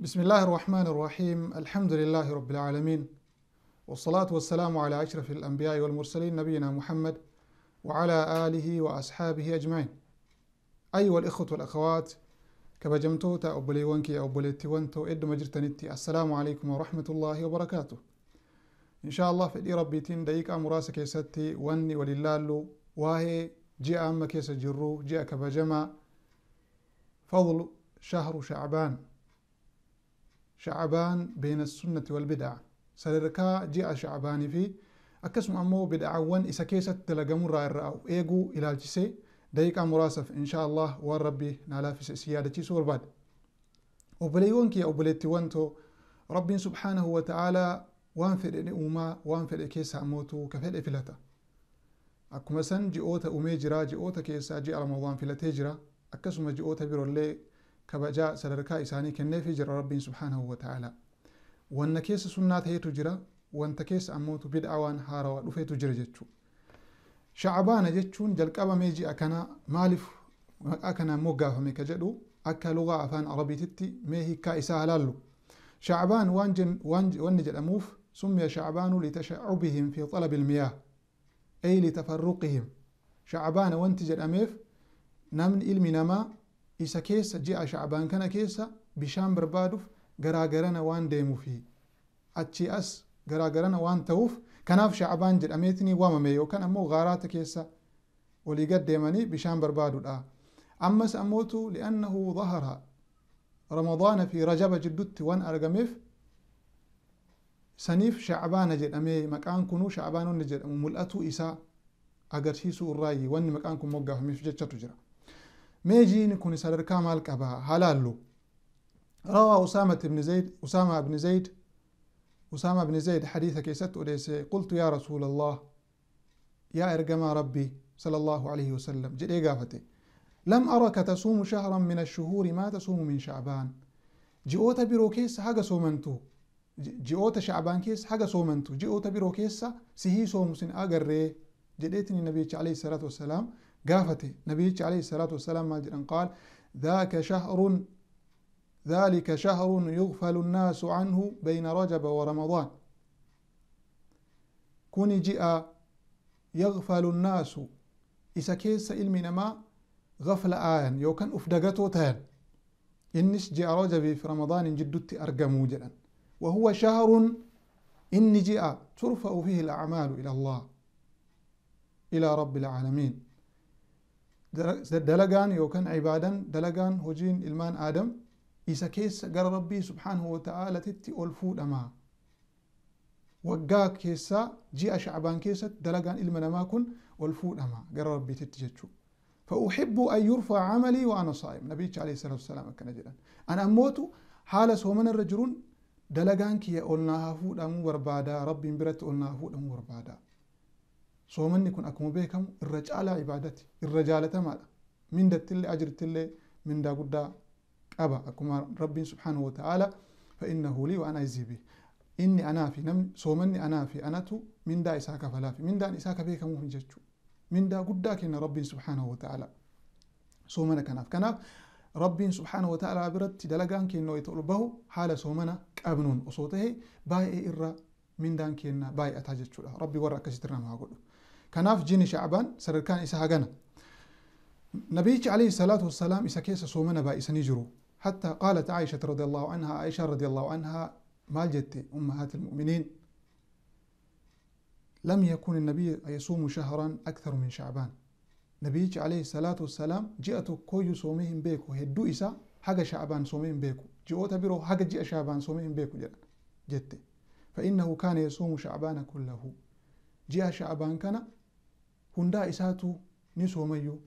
بسم الله الرحمن الرحيم الحمد لله رب العالمين والصلاة والسلام على أشرف الأنبياء والمرسلين نبينا محمد وعلى آله وأصحابه أجمعين أيها الإخوة والأخوات kabajamtoota obboleewwan kee obboleettiwwan ta'u edduma jirtanitti assalaamu alaikum warahmatullaahi wabarakaatu inshaa allah fedhii rabbiitiin daqiiqaa muraasa keessatti wanni walin laallu waa'ee ji'a amma keessa jirru ji'a kabajamaa fadlu shahru shacbaan shacbaan beena sunnati walbid'a sadarkaa ji'a shacbaanii fi akkasuma ammoo bid'aawwan isa keessatti dalagamurraa irraa eeguu ilaalchisee دقيقة مراسف إن شاء الله والربي نالا في سيادة سور بعد وبليونك أو أبليتي وانتو ربي سبحانه وتعالى وانفر الأمة وانفر كيسا موتو كفل إفلتا أكما سن جئوتا أمي جرا جئوتا كيسا جئ رمضان فلتي جرا أكسما جئوتا برولي كبجاء سدركا إساني كني في جرا ربي سبحانه وتعالى وأن كيس سنات هيتو جرا وأنت كيس أموتو بدعوان هارا ودفيتو جرا shacabaana jechuun jalqabamee ji'a kana maaliif maqaa kanaan moggaafame ka jedhu akka lugaa afaan arabiititti mee hiikaa isaa halaallu shacbaan wanni jedhamuuf سمي شعبان لتشعبهم في طلب المياه أي لتفرقهم شعبان وانتجر أميف نمن إلمي نما إسا كيس جاء شعبان كان كيس بشام بربادوف غراغرنا وان ديمو فيه أتشي أس غراغرنا وان توف كناف شعبان جد أميتني وما ميو كان أمو غارات كيسا وليقد ديماني بشان بربادو الآ أمس أموتو لأنه ظهر رمضان في رجب جدت وان أرقميف سنيف شعبان جد أمي مكان كنو شعبان نجد ملأتو إساء أغر شيسو الرأي وان مكان كن موقف ميف جد جرا ميجين كوني سادر كامال كبا هلالو روى أسامة بن زيد أسامة بن زيد أسامة بن زيد حديث كيست أديسي قلت يا رسول الله يا إرجما ربي صلى الله عليه وسلم جدي إيه قافتي لم أرك تصوم شهرا من الشهور ما تصوم من شعبان جئوت بروكيس حاجة سومنتو جئوت شعبان كيس حاجة سومنتو جئوت بروكيس سهي سومسن أقري جديتني النبي عليه الصلاة والسلام قافتي نبي عليه الصلاة والسلام ما قال ذاك شهر ذلك شهر يغفل الناس عنه بين رجب ورمضان كوني جاء يغفل الناس إذا كيس إلمنما غفل آيان يو كان أفدقته تان إنس جاء رجب في رمضان جدت أرقمو جدا وهو شهر إن جاء ترفع فيه الأعمال إلى الله إلى رب العالمين دلقان يو كان عبادا دلقان هجين إلمان آدم إذا isa keessa gara rabbii subhaanahu wata'aalaatitti ol fuudhama waggaa keessaa ji'a shacbaan keessatti dalagaan ilma namaa kun ol fuudhama gara rabbiititti jechuu فأحب أن يرفع عملي وأنا صائم نبي عليه الصلاة والسلام كان جدا أنا أموت حالة سومن الرجلون دلقان كي أولنا هفود أمو وربادا ربي مبرت أولنا هفود أمو وربادا سومن يكون أكم بيكم الرجال عبادتي الرجالة مالا من دت اللي أجرت من دا قدا أبا أكما رب سبحانه وتعالى فإنه لي وأنا أجزي به إني أنا في نم صومني أنا في أنا تو من دا إساك فلا في من دا إساك بيك مو من جتشو من دا قد إن رب سبحانه وتعالى صومنا كناف كناف رب سبحانه وتعالى عبرت دلقان كينو يتقلبه حال صومنا كأبنون وصوته باي إرّا من دان كينا باي أتاجتشو ربي ورا كسيترنا ما أقوله كناف جيني شعبان سرركان إساها نبيك عليه الصلاة والسلام إسا كيسا صومنا باي إسا نجرو حتى قالت عائشة رضي الله عنها عائشة رضي الله عنها ما جدتي أمهات المؤمنين لم يكن النبي يصوم شهرا أكثر من شعبان نبيك عليه الصلاة والسلام جئت كوي يصومهم بيكو هدو إسا حق شعبان صومهم بيكو جئوت برو حق جئ شعبان صومهم بيكو جرا جدتي فإنه كان يصوم شعبان كله جئ شعبان كان هندا إساتو نصوميو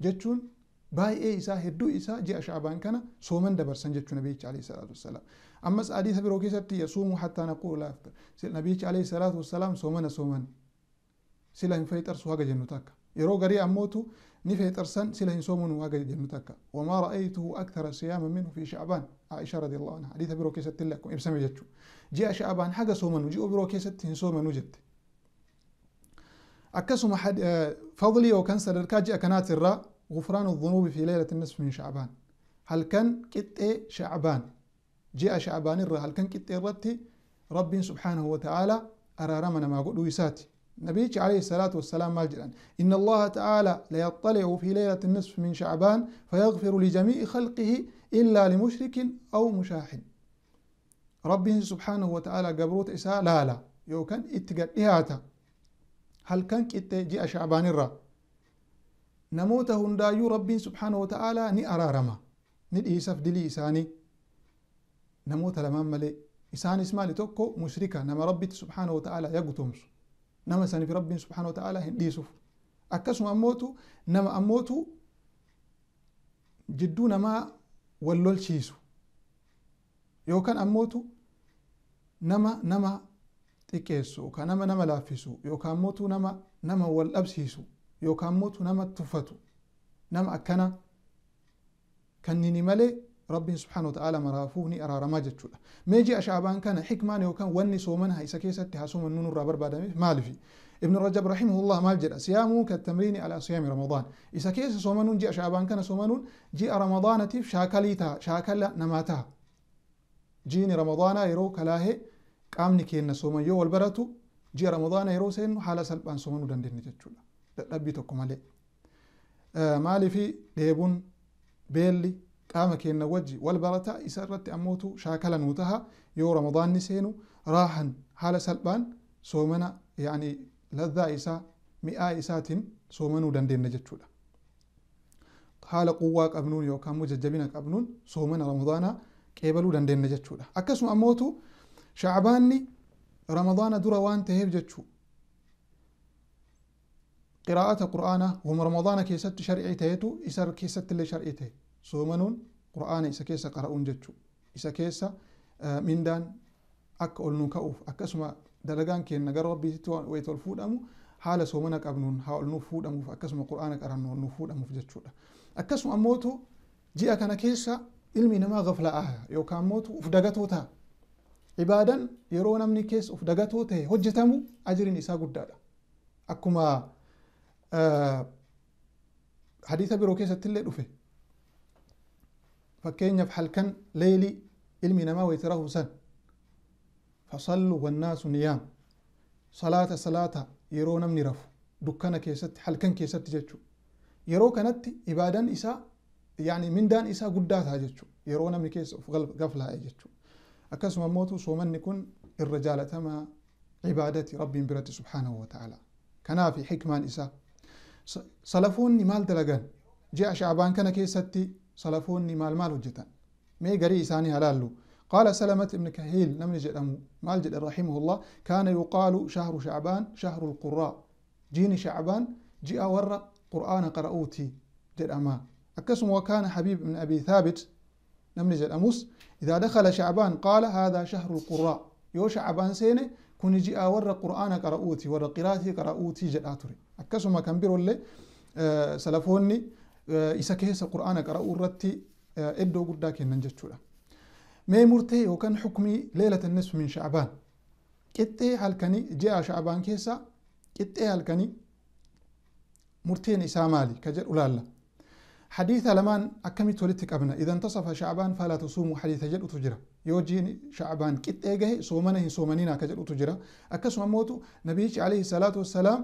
جتشون baay'ee isaa hedduu isaa ji'a shaabaan kana sooman dabarsan jechuu nabiyicha alayhi salaatu wassalaam ammas hadiisa biroo keessatti yasuumu hattaa naquula aftar nabiyicha alayhi salaatu wassalaam soomana sooman sila hin feexarsu haga jennu takka yeroo garii ammootu ni feexarsan sila hin soomanu haga jennu takka wamaa ra'aytuhu akthara siyaama minhu fi shacbaan aisha radiallahu anha hadiisa biroo keessatti illee akkuma ibsame jechuu ji'a shacbaan haga soomanu ji'oo biroo keessatti hin soomanu jette akkasuma fadli yookaan sadarkaa ji'a kanaat irraa غفران الذنوب في ليلة النصف من شعبان هل كان كتة إيه شعبان جاء شعبان الر هل كان كتة إيه رتي رب سبحانه وتعالى أرارمنا ما قلت ويساتي نبيك عليه الصلاة والسلام ما إن الله تعالى ليطلع في ليلة النصف من شعبان فيغفر لجميع خلقه إلا لمشرك أو مشاحن رب سبحانه وتعالى قبروت إساء لا لا يو كان اتقال إهاتا هل كان كتة إيه جاء شعبان الرّ نموت هندا يو ربي سبحانه وتعالى ني أرارما ني إيساف دلي إساني نموت لمام ملي إسان اسما لتوكو مشركة نما ربي سبحانه وتعالى يقتمس نما ساني في ربي سبحانه وتعالى هنديسوف أكسو أموتو نما أموتو جدو نما ولول شيسو يو كان أموتو نما نما تكيسو كان نما نما لافسو يو كان أموتو نما نما والأبسيسو يوكان موتو نما تفتو نما أكنا كنني ملي ربي سبحانه وتعالى مرافوني أرى رماجة تشولا ميجي أشعبان كان حكما يوكان واني سومن هاي سكيسة تحسوما نون الرابر بعد مالفي ابن رجب رحمه الله ما الجرى صيامه كالتمرين على صيام رمضان إذا كيس سومنون جي أشعبان كان سومنون جي رمضان تيف شاكاليتها شاكالا نماتها جيني رمضان يرو كلاهي كامني كينا سومن يو والبرتو جي رمضان يرو سين حالة سلبان سومنو دندن نجد dadhabbii tokko malee maaliifi dheebuun beelli qaama keenya wajji wal barataa isa irratti ammootu shaakala nuu taha yoo ramadaanni seenu raahan haala salphaan soomana yaani laddaa isaa mi'aa isaatiin soomanuu dandeenya jechuudha haala quwwaa qabnuun yookaan immoo jajjabina qabnuun soomana ramadaanaa qeebaluu dandeenya jechuudha akkasuma ammootu shaabaanni ramadaana dura waan taheef jechuu قراءة القرآن هم رمضان كيست شرعي تيتو إسر كيست اللي شرعي تي سومنون قرآن إسا كيسا قرأون جتشو إسا كيسا آه، من دان أك أولنو كأوف اسما دلغان كي نغر ربي تتوان ويتول فود أمو حال سومنك أبنون ها أولنو فود أمو فأك اسما قرآن قرأنو أولنو فود أمو فجتشو اسما أموتو جي أكنا كيسا ilmi نما gafla'aa آها يو كان موتو أفدغتو تا عبادا يرون أمني كيس أفدغتو ta'e هجتمو أجرين إسا قدادا أكما آه، حديث برو تلي دفه فكين يفحل كان ليلي إلمي نما ويتره سن فصلوا والناس نيام صلاة صلاة يرو نمني رف دكان كيسة حل كان كيسة تجتشو يرو كانت إبادة إساء يعني من دان إساء قدات هاجتشو يرو نمني كيسة غفلة هاجتشو أكاس مموتو سومن نكون الرجالة ما عبادة رب برت سبحانه وتعالى كنا في حكمة إساء salafoonni maal dalagan ji'a shaabaan kana keessatti salafoonni maal maal hojjetan mee garii isaanii halaallu قال سلمة بن كهيل نمن جدم مال جد رحمه الله كان يقال شهر شعبان شهر القراء جيني شعبان جاء ورا قرآن قرأوتي جد أما أكسم وكان حبيب بن أبي ثابت نمن جد أموس إذا دخل شعبان قال هذا شهر القراء يو شعبان سينة كوني جي أورا قرآن كراؤوتي ورا قراءة كراؤوتي جلاتوري أكسو ما كان بيرو اللي آه، سلفوني آه، إسا كيس قرآن كراؤو راتي إدو آه، قردا كي ننجد مي مرتي وكان حكمي ليلة النصف من شعبان كتي هالكني جاء شعبان كيسا كتي هالكني مرتين إسامالي كجر أولا الله حديث لمان أكمل توليتك أبنا إذا انتصف شعبان فلا تصوم حديث جل أتجرى يوجين شعبان كت إيجه سومنه صومنين كجل أتجرى أكسم موت نبيك عليه الصلاة والسلام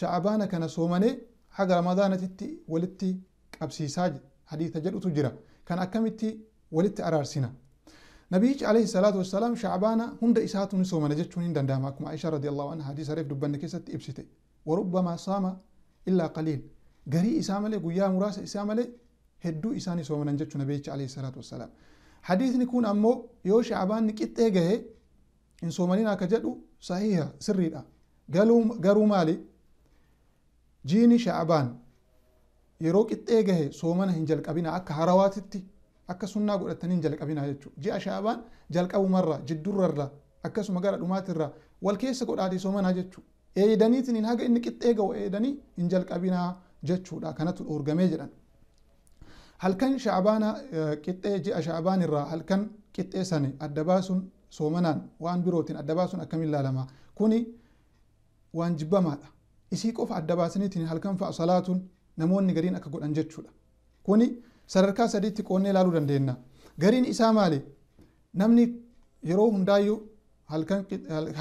شعبان كان سومني حق رمضان تتي ولتي أبسي ساج حديث جل أتجرى كان أكمل أرار سنة نبيك عليه الصلاة والسلام شعبان هند إسات من صومنا جتشون هند دامكم عائشة رضي الله عنها حديث ريف دبنا كيست إبسيتي وربما صام إلا قليل garii isaa malee guyyaa muraasa isaa malee hedduu isaanii soomanan jechuu nabiyichi alayhi salaatu wassalaam hadiisni kun ammoo yoo shacbaanni qixxee gahe hin soomanin akka jedhu sahiha sirriidha garuu maali jiini shacbaan yeroo qixxee gahe soomana hin jalqabina akka harawaatitti akka sunnaa godhatanii hin jalqabina jechuu ji'a shacbaan jalqabumarra jiddurrarra akkasuma gara dhumaatirra wal keessa godhaati soomanaa jechuu eedaniitiin hin haga inni qixxee ga'u eedanii hin jalqabinaa jechuudha kanatu urgamee jedhan. Halkan shaabaana qixxee ji'a shaabaan irraa halkan qixxee sani adda baasuun soomanaan waan birootiin adda baasuun akkamiin ilaalama kuni waan jibbamaadha isii qofa adda baasaniitiin halkan fa'a salaatuun namoonni gariin akka godhan jechuudha kuni sadarkaa sadiitti qoonnee ilaaluu dandeenya gariin isaa maali namni yeroo hundaayyuu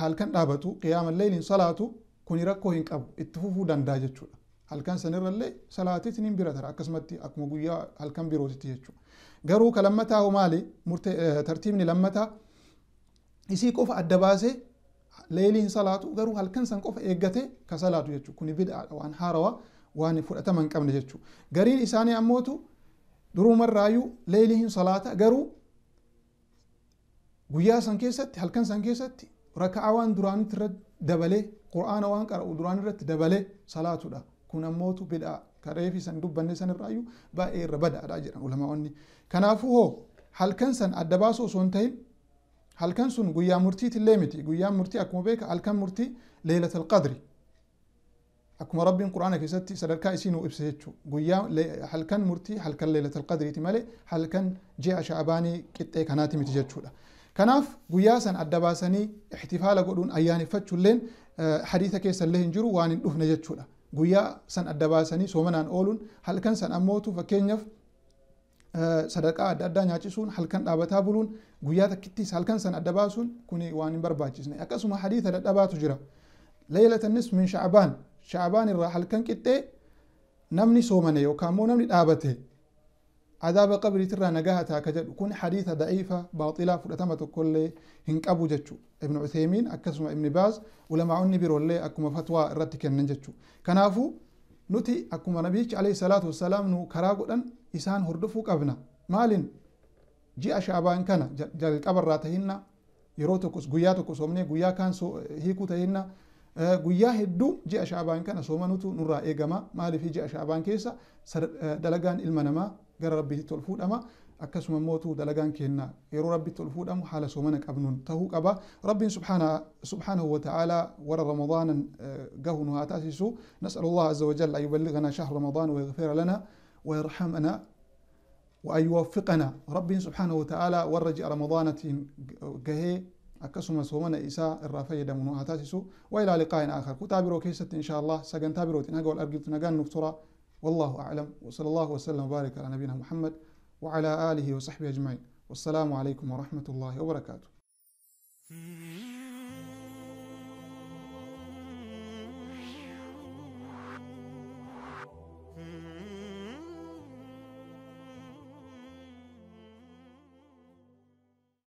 halkan dhaabatu qiyaamallee hin salaatu kuni rakkoo hin qabu itti fufuu danda'a jechuudha. halkan sanirrallee salaatiitinin bira tara akkasumatti akkuma guyyaa halkan birootitti jechuudha. Garuu ka lammataa maali tartiibni lammataa isii qofa adda baasee leeliin salaatu garuu halkan san qofa eeggate ka salaatu jechuudha. Kuni bid'aadha waan haarawaa waan fudhatama hin qabne jechuudha. Gariin isaanii ammootu durumarraayyuu leeliin salaata garuu guyyaa san keessatti halkan san keessatti raka'aa waan duraanitti irra dabalee quraana waan qara'u duraan dabalee salaatudha. kun ammootu bid'aa kareefi san dubbanne san irraayyuu baay'ee irra badhaadha jedhan ulamaa'onni kanaafuu hoo halkan san adda baasuu osoo hin ta'in halkan sun guyyaa murtiitillee miti guyyaan murtii akkuma beeka halkan murtii leelatal qadri akkuma rabbiin quraana keessatti sadarkaa isiin nuu ibsa jechuu guyyaa halkan murtii halkan leelatal qadriiti malee halkan ji'a sha'abaanii qixxee kanaati miti jechuudha kanaaf guyyaa san adda baasanii ixtifaala godhuun ayyaaneffachuulleen hadiisa keessa illee hin jiru waan hin dhufne jechuudha guyyaa san adda baasanii soomanaan ooluun halkan san ammootu fakkeenyaaf sadaqaa adda addaa nyaachisuun halkan dhaabataa buluun guyyaa takkittis halkan san adda baasuun kun waan hin barbaachisne akkasuma hadiisa dhadhabaatu jira leelatanis min shacbaan shacbaan irraa halkan qixxee namni soomane yookaan immoo namni dhaabate عذاب قبر ترى نجاهتها كجد كون حديثة ضعيفة باطلة فلتمة كل هنك أبو جتشو ابن عثيمين أكسم ابن باز ولما عني برولي أكما فتوى الرتك ننجتشو كنافو نتي أكما نبيك عليه الصلاة والسلام نو كراغو كراغدن إسان هردفو كابنا مالين جي أشعبان كان جال القبر راتهن يرو تكس ومني قيا كان سو هيكو تهن آه، قيا هدو جي أشعبان كان سومنوتو نرى إيقما مالي في جي أشعبان كيسا آه، دلقان المنما gara rabbiitti ol fuudhama akkasuma immoo dalagaan keenya yeroo rabbitti ol fuudhamu haala soomana qabnuun ta'uu qaba rabbiin subhaanahu wa ta'aalaa warra ramadaanan gahu nu haa taasisu nas'al allah azza wajal an yuballigana shahr ramadaan wayaghfira lana wayarhamana وأن يوفقنا ربي سبحانه وتعالى ورجع رمضان جهي أكسما سومنا إساء الرافية دمونو هتاسسو وإلى لقاء آخر كتابرو كيست إن شاء الله سجن تابرو تنهجو الأرجل تنهجان نفترى والله أعلم وصلى الله وسلم وبارك على نبينا محمد وعلى آله وصحبه أجمعين والسلام عليكم ورحمة الله وبركاته